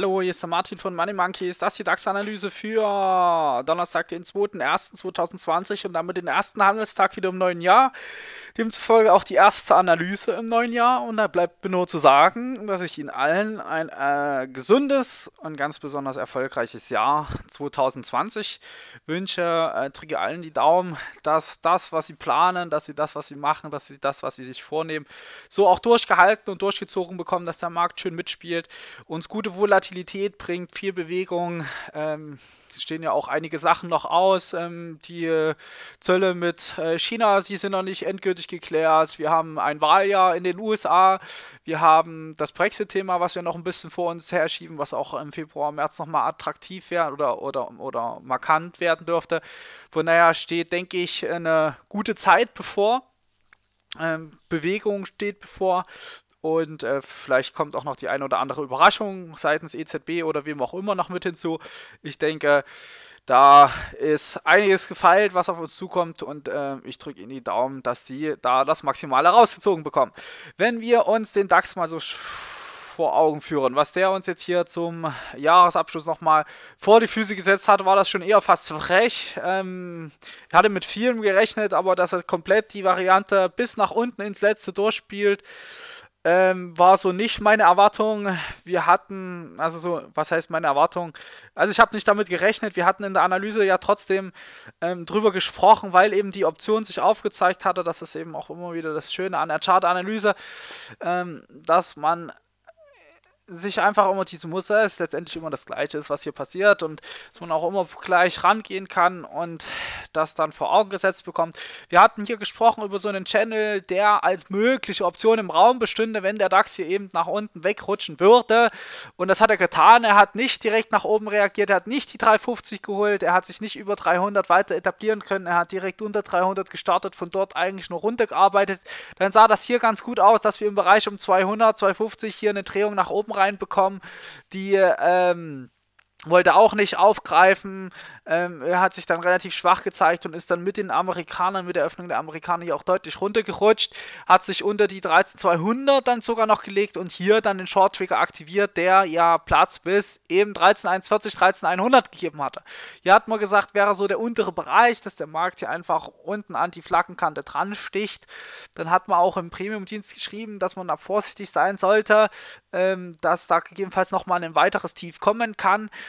Hallo, hier ist der Martin von Money Ist Das die DAX-Analyse für Donnerstag, den 2.1.2020 und damit den ersten Handelstag wieder im neuen Jahr. Demzufolge auch die erste Analyse im neuen Jahr. Und da bleibt mir nur zu sagen, dass ich Ihnen allen ein äh, gesundes und ganz besonders erfolgreiches Jahr 2020 wünsche. Äh, drücke allen die Daumen, dass das, was Sie planen, dass Sie das, was Sie machen, dass Sie das, was Sie sich vornehmen, so auch durchgehalten und durchgezogen bekommen, dass der Markt schön mitspielt. und gute Volatilität Volatilität bringt, viel Bewegung. Ähm, stehen ja auch einige Sachen noch aus. Ähm, die äh, Zölle mit äh, China, die sind noch nicht endgültig geklärt. Wir haben ein Wahljahr in den USA. Wir haben das Brexit-Thema, was wir noch ein bisschen vor uns herschieben, was auch im Februar, März nochmal attraktiv werden oder, oder, oder markant werden dürfte. Von daher steht, denke ich, eine gute Zeit bevor. Ähm, Bewegung steht bevor. Und äh, vielleicht kommt auch noch die eine oder andere Überraschung seitens EZB oder wem auch immer noch mit hinzu. Ich denke, da ist einiges gefeilt, was auf uns zukommt und äh, ich drücke Ihnen die Daumen, dass Sie da das Maximale rausgezogen bekommen. Wenn wir uns den DAX mal so vor Augen führen, was der uns jetzt hier zum Jahresabschluss nochmal vor die Füße gesetzt hat, war das schon eher fast frech. Ähm, ich hatte mit vielem gerechnet, aber dass er komplett die Variante bis nach unten ins Letzte durchspielt, ähm, war so nicht meine Erwartung. Wir hatten, also so, was heißt meine Erwartung? Also ich habe nicht damit gerechnet. Wir hatten in der Analyse ja trotzdem ähm, drüber gesprochen, weil eben die Option sich aufgezeigt hatte. Das ist eben auch immer wieder das Schöne an der Chart-Analyse, ähm, dass man sich einfach immer diese Muster ist, letztendlich immer das Gleiche ist, was hier passiert und dass man auch immer gleich rangehen kann und das dann vor Augen gesetzt bekommt. Wir hatten hier gesprochen über so einen Channel, der als mögliche Option im Raum bestünde, wenn der DAX hier eben nach unten wegrutschen würde und das hat er getan. Er hat nicht direkt nach oben reagiert, er hat nicht die 350 geholt, er hat sich nicht über 300 weiter etablieren können, er hat direkt unter 300 gestartet, von dort eigentlich nur runtergearbeitet. Dann sah das hier ganz gut aus, dass wir im Bereich um 200, 250 hier eine Drehung nach oben rein reinbekommen, die ähm, wollte auch nicht aufgreifen. Ähm, er hat sich dann relativ schwach gezeigt und ist dann mit den Amerikanern, mit der Öffnung der Amerikaner hier auch deutlich runtergerutscht. Hat sich unter die 13200 dann sogar noch gelegt und hier dann den Short Trigger aktiviert, der ja Platz bis eben 13140, 13100 gegeben hatte. Hier hat man gesagt, wäre so der untere Bereich, dass der Markt hier einfach unten an die Flaggenkante dran sticht. Dann hat man auch im Premium-Dienst geschrieben, dass man da vorsichtig sein sollte, ähm, dass da gegebenenfalls nochmal ein weiteres Tief kommen kann.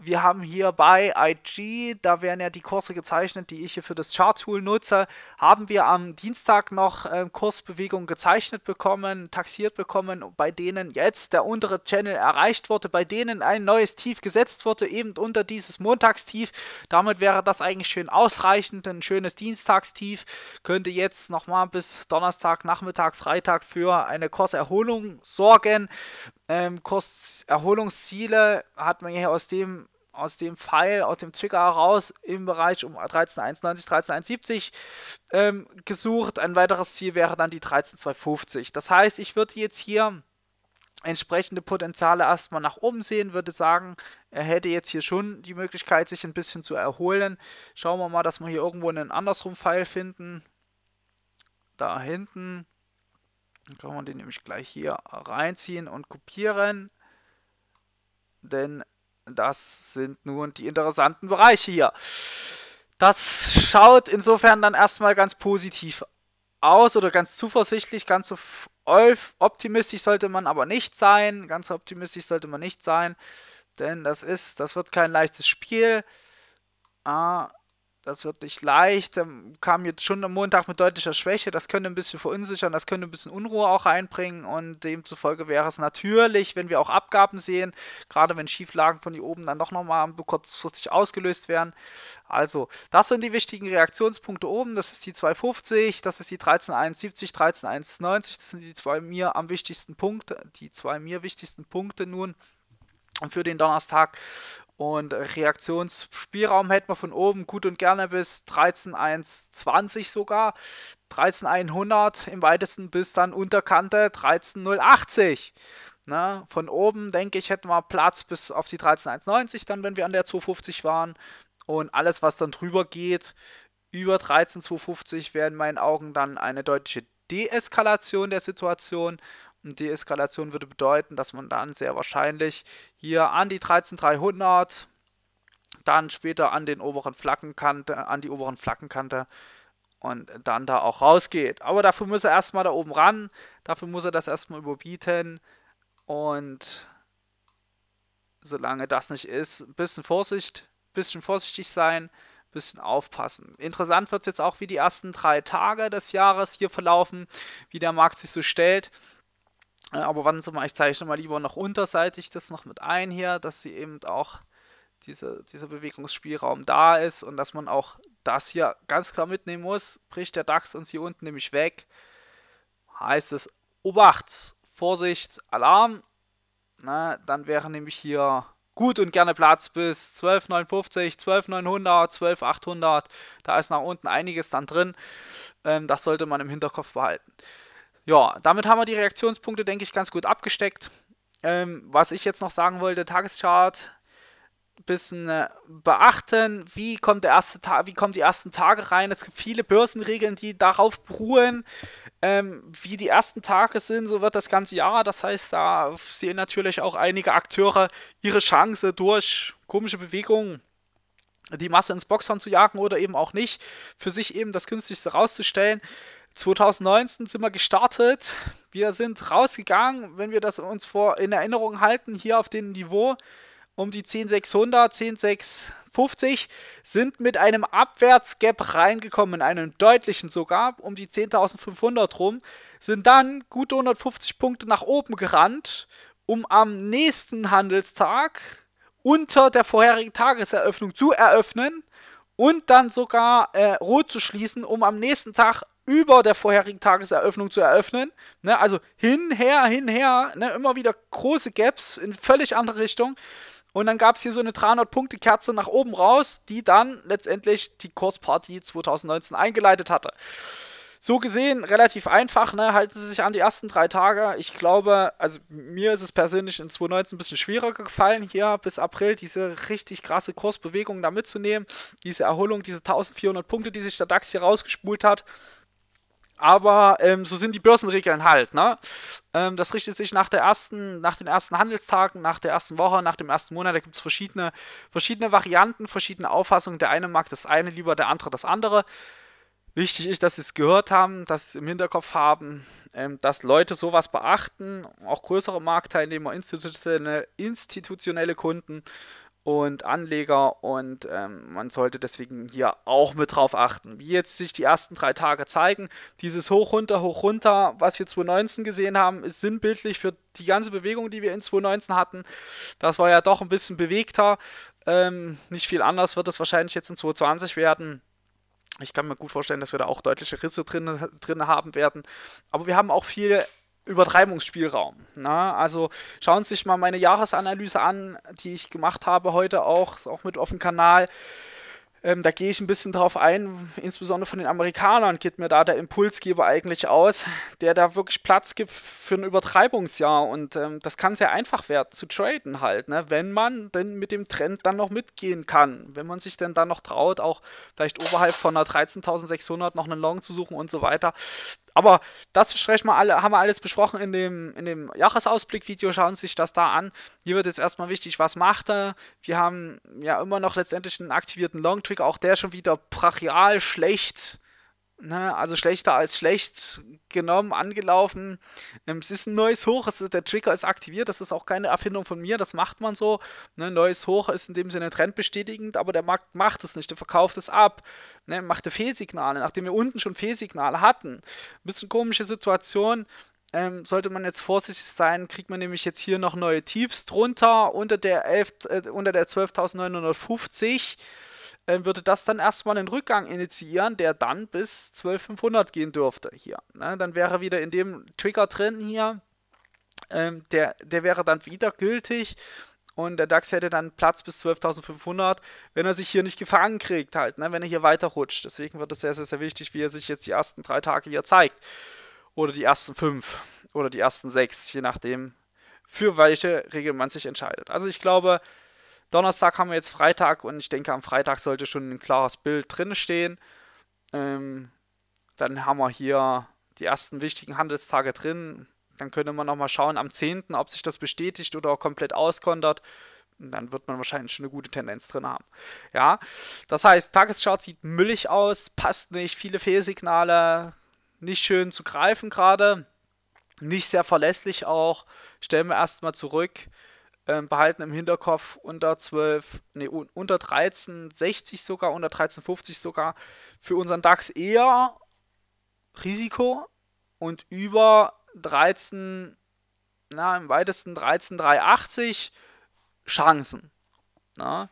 Wir haben hier bei IG, da werden ja die Kurse gezeichnet, die ich hier für das Chart-Tool nutze, haben wir am Dienstag noch äh, Kursbewegungen gezeichnet bekommen, taxiert bekommen, bei denen jetzt der untere Channel erreicht wurde, bei denen ein neues Tief gesetzt wurde, eben unter dieses Montagstief. Damit wäre das eigentlich schön ausreichend, ein schönes Dienstagstief könnte jetzt nochmal bis Donnerstag, Nachmittag, Freitag für eine Kurserholung sorgen. Ähm, Kurserholungsziele hat man hier aus dem aus dem Pfeil, aus dem Trigger heraus im Bereich um 13.190, 13.170 ähm, gesucht. Ein weiteres Ziel wäre dann die 13.250. Das heißt, ich würde jetzt hier entsprechende Potenziale erstmal nach oben sehen, würde sagen, er hätte jetzt hier schon die Möglichkeit, sich ein bisschen zu erholen. Schauen wir mal, dass wir hier irgendwo einen andersrum Pfeil finden. Da hinten. Dann kann man den nämlich gleich hier reinziehen und kopieren. Denn das sind nun die interessanten Bereiche hier. Das schaut insofern dann erstmal ganz positiv aus oder ganz zuversichtlich, ganz so optimistisch sollte man aber nicht sein. Ganz optimistisch sollte man nicht sein, denn das ist, das wird kein leichtes Spiel. Ah, das wird nicht leicht. Ähm, kam jetzt schon am Montag mit deutlicher Schwäche. Das könnte ein bisschen verunsichern, das könnte ein bisschen Unruhe auch einbringen. Und demzufolge wäre es natürlich, wenn wir auch Abgaben sehen, gerade wenn Schieflagen von hier oben dann doch nochmal kurzfristig ausgelöst werden. Also, das sind die wichtigen Reaktionspunkte oben. Das ist die 250, das ist die 13170, 13190. Das sind die zwei mir am wichtigsten Punkte, die zwei mir wichtigsten Punkte nun für den Donnerstag. Und Reaktionsspielraum hätten wir von oben gut und gerne bis 13.120 sogar. 13.100 im weitesten bis dann Unterkante 13.080. Ne? Von oben, denke ich, hätten wir Platz bis auf die 13.190 dann, wenn wir an der 250 waren. Und alles, was dann drüber geht, über 13.250 wäre in meinen Augen dann eine deutliche Deeskalation der Situation und die Eskalation würde bedeuten, dass man dann sehr wahrscheinlich hier an die 13300, dann später an den oberen Flaggenkante, äh, an die oberen Flaggenkante und dann da auch rausgeht. Aber dafür muss er erstmal da oben ran, dafür muss er das erstmal überbieten und solange das nicht ist, ein bisschen Vorsicht, bisschen vorsichtig sein, ein bisschen aufpassen. Interessant wird es jetzt auch, wie die ersten drei Tage des Jahres hier verlaufen, wie der Markt sich so stellt. Aber wann mal, ich zeichne mal lieber noch unterseitig das noch mit ein hier, dass sie eben auch diese, dieser Bewegungsspielraum da ist und dass man auch das hier ganz klar mitnehmen muss. Bricht der DAX uns hier unten nämlich weg, heißt es Obacht, Vorsicht, Alarm. Na, ne? dann wäre nämlich hier gut und gerne Platz bis 12,950, 12,900, 12,800. Da ist nach unten einiges dann drin. Ähm, das sollte man im Hinterkopf behalten. Ja, damit haben wir die Reaktionspunkte, denke ich, ganz gut abgesteckt. Ähm, was ich jetzt noch sagen wollte, Tageschart bisschen äh, beachten, wie kommt der erste Tag, wie kommen die ersten Tage rein. Es gibt viele Börsenregeln, die darauf beruhen, ähm, wie die ersten Tage sind, so wird das ganze Jahr. Das heißt, da sehen natürlich auch einige Akteure ihre Chance durch komische Bewegungen die Masse ins Boxhorn zu jagen oder eben auch nicht, für sich eben das günstigste rauszustellen. 2019 sind wir gestartet. Wir sind rausgegangen, wenn wir das uns vor in Erinnerung halten, hier auf dem Niveau um die 10600, 10650 sind mit einem Abwärtsgap reingekommen, einem deutlichen sogar, um die 10500 rum, sind dann gute 150 Punkte nach oben gerannt, um am nächsten Handelstag unter der vorherigen Tageseröffnung zu eröffnen und dann sogar äh, rot zu schließen, um am nächsten Tag über der vorherigen Tageseröffnung zu eröffnen. Ne? Also hin, her, hin, her, ne? immer wieder große Gaps in völlig andere Richtung. Und dann gab es hier so eine 300-Punkte-Kerze nach oben raus, die dann letztendlich die Kursparty 2019 eingeleitet hatte. So gesehen, relativ einfach, ne? halten Sie sich an die ersten drei Tage. Ich glaube, also mir ist es persönlich in 2019 ein bisschen schwieriger gefallen, hier bis April diese richtig krasse Kursbewegung da mitzunehmen. Diese Erholung, diese 1400 Punkte, die sich der DAX hier rausgespult hat. Aber ähm, so sind die Börsenregeln halt, ne? Ähm, das richtet sich nach der ersten, nach den ersten Handelstagen, nach der ersten Woche, nach dem ersten Monat. Da gibt es verschiedene, verschiedene Varianten, verschiedene Auffassungen. Der eine mag das eine lieber, der andere das andere. Wichtig ist, dass sie es gehört haben, dass sie es im Hinterkopf haben, ähm, dass Leute sowas beachten, auch größere Marktteilnehmer, institutionelle, institutionelle Kunden und Anleger und ähm, man sollte deswegen hier auch mit drauf achten. Wie jetzt sich die ersten drei Tage zeigen, dieses Hoch, runter, hoch, runter, was wir 2019 gesehen haben, ist sinnbildlich für die ganze Bewegung, die wir in 2019 hatten. Das war ja doch ein bisschen bewegter. Ähm, nicht viel anders wird es wahrscheinlich jetzt in 2020 werden. Ich kann mir gut vorstellen, dass wir da auch deutliche Risse drin, drin haben werden. Aber wir haben auch viele Übertreibungsspielraum. Na, ne? also schauen Sie sich mal meine Jahresanalyse an, die ich gemacht habe heute auch, ist auch mit auf dem Kanal. Ähm, da gehe ich ein bisschen drauf ein, insbesondere von den Amerikanern geht mir da der Impulsgeber eigentlich aus, der da wirklich Platz gibt für ein Übertreibungsjahr. Und ähm, das kann sehr einfach werden zu traden halt, ne? wenn man denn mit dem Trend dann noch mitgehen kann. Wenn man sich denn dann noch traut, auch vielleicht oberhalb von einer 13.600 noch einen Long zu suchen und so weiter. Aber das sprechen wir alle, haben wir alles besprochen in dem, in dem Jahresausblick-Video. Schauen Sie sich das da an. Hier wird jetzt erstmal wichtig, was macht er? Wir haben ja immer noch letztendlich einen aktivierten Long Trick, auch der schon wieder brachial schlecht na, ne, also schlechter als schlecht genommen, angelaufen. Ähm, es ist ein neues Hoch, also der Trigger ist aktiviert, das ist auch keine Erfindung von mir, das macht man so. Ne, neues Hoch ist in dem Sinne trendbestätigend, aber der Markt macht es nicht, der verkauft es ab, ne, machte Fehlsignale, nachdem wir unten schon Fehlsignale hatten. Ein bisschen komische Situation, ähm, sollte man jetzt vorsichtig sein, kriegt man nämlich jetzt hier noch neue Tiefs drunter unter der, äh, unter der 12.950. Ähm, würde das dann erstmal einen Rückgang initiieren, der dann bis 12500 gehen dürfte hier. Ne? Dann wäre wieder in dem Trigger drin hier, ähm, der, der wäre dann wieder gültig und der DAX hätte dann Platz bis 12.500, wenn er sich hier nicht gefangen kriegt halt, ne? wenn er hier weiter rutscht. Deswegen wird es sehr, sehr, sehr wichtig, wie er sich jetzt die ersten drei Tage hier zeigt. Oder die ersten fünf oder die ersten sechs, je nachdem, für welche Regel man sich entscheidet. Also ich glaube, Donnerstag haben wir jetzt Freitag und ich denke, am Freitag sollte schon ein klares Bild drin stehen. Ähm, dann haben wir hier die ersten wichtigen Handelstage drin. Dann könnte man nochmal schauen am 10., ob sich das bestätigt oder komplett auskontert. dann wird man wahrscheinlich schon eine gute Tendenz drin haben. Ja, das heißt, Tageschart sieht müllig aus, passt nicht, viele Fehlsignale, nicht schön zu greifen gerade, nicht sehr verlässlich auch. Stellen wir erstmal zurück ähm, behalten im Hinterkopf unter 12, nee, unter 13,60 sogar, unter 13,50 sogar für unseren DAX eher Risiko und über 13, na, im weitesten 13,380 Chancen. Na? Ne?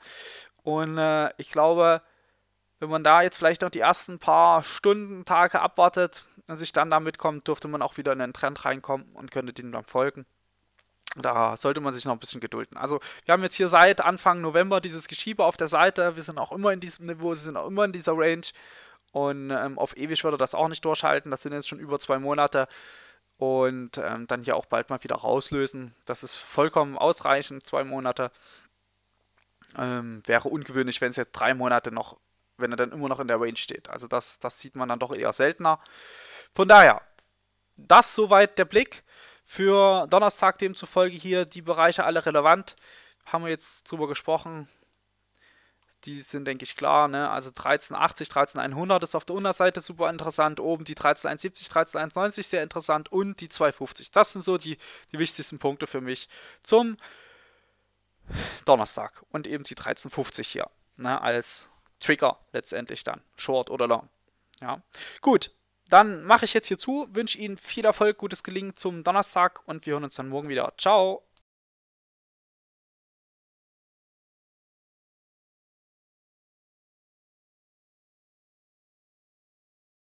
Und äh, ich glaube, wenn man da jetzt vielleicht noch die ersten paar Stunden, Tage abwartet und sich dann damit kommt, dürfte man auch wieder in den Trend reinkommen und könnte dem dann folgen. Da sollte man sich noch ein bisschen gedulden. Also, wir haben jetzt hier seit Anfang November dieses Geschiebe auf der Seite. Wir sind auch immer in diesem Niveau, sie sind auch immer in dieser Range. Und ähm, auf ewig würde das auch nicht durchhalten. Das sind jetzt schon über zwei Monate. Und ähm, dann hier auch bald mal wieder rauslösen. Das ist vollkommen ausreichend, zwei Monate. Ähm, wäre ungewöhnlich, wenn es jetzt drei Monate noch, wenn er dann immer noch in der Range steht. Also das, das sieht man dann doch eher seltener. Von daher, das soweit der Blick für Donnerstag demzufolge hier die Bereiche alle relevant. Haben wir jetzt drüber gesprochen. Die sind, denke ich, klar. Ne? Also 1380, 13100 ist auf der Unterseite super interessant. Oben die 1370, 1390 sehr interessant und die 250. Das sind so die, die wichtigsten Punkte für mich zum Donnerstag. Und eben die 1350 hier ne? als Trigger letztendlich dann. Short oder Long. Ja. Gut, dann mache ich jetzt hier zu, wünsche Ihnen viel Erfolg, gutes Gelingen zum Donnerstag und wir hören uns dann morgen wieder. Ciao!